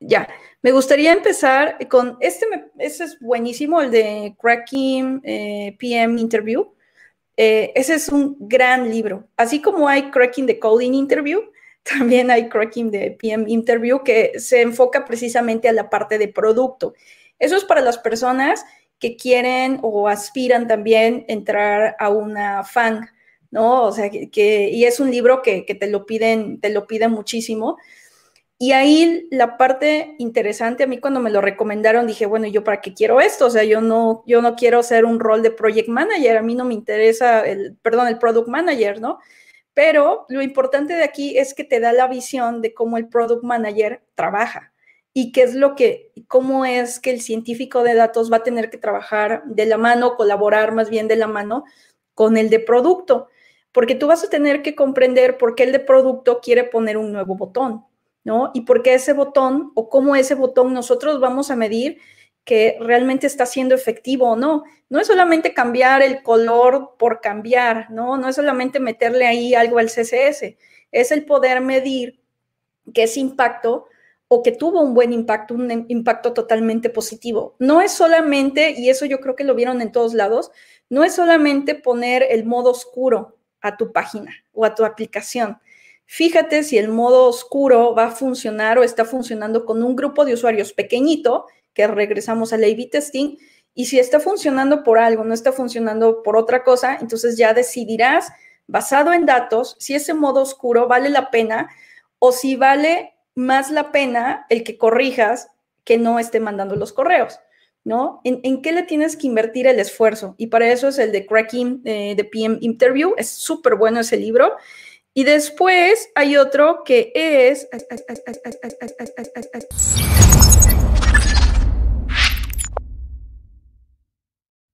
ya, me gustaría empezar con este, me, es buenísimo, el de Cracking eh, PM Interview. Eh, ese es un gran libro. Así como hay Cracking the Coding Interview, también hay Cracking the PM Interview que se enfoca precisamente a la parte de producto. Eso es para las personas que quieren o aspiran también entrar a una FANG, ¿no? O sea, que, y es un libro que, te lo piden, te lo piden muchísimo. Y ahí la parte interesante, a mí cuando me lo recomendaron, dije, bueno, ¿yo para qué quiero esto? O sea, yo no, yo no quiero ser un rol de project manager, a mí no me interesa, el, perdón, el product manager, ¿no? Pero lo importante de aquí es que te da la visión de cómo el product manager trabaja y qué es lo que, cómo es que el científico de datos va a tener que trabajar de la mano, colaborar más bien de la mano con el de producto, porque tú vas a tener que comprender por qué el de producto quiere poner un nuevo botón, ¿no? Y por qué ese botón o cómo ese botón nosotros vamos a medir que realmente está siendo efectivo o no. No es solamente cambiar el color por cambiar, ¿no? No es solamente meterle ahí algo al CSS, es el poder medir que ese impacto o que tuvo un buen impacto, un impacto totalmente positivo. No es solamente, y eso yo creo que lo vieron en todos lados, no es solamente poner el modo oscuro a tu página o a tu aplicación, Fíjate si el modo oscuro va a funcionar o está funcionando con un grupo de usuarios pequeñito, que regresamos al A-B testing, y si está funcionando por algo, no está funcionando por otra cosa, entonces ya decidirás, basado en datos, si ese modo oscuro vale la pena o si vale más la pena el que corrijas que no esté mandando los correos, ¿no? ¿En, qué le tienes que invertir el esfuerzo? Y para eso es el de Cracking eh, de PM Interview, es súper bueno ese libro. Y después hay otro que es...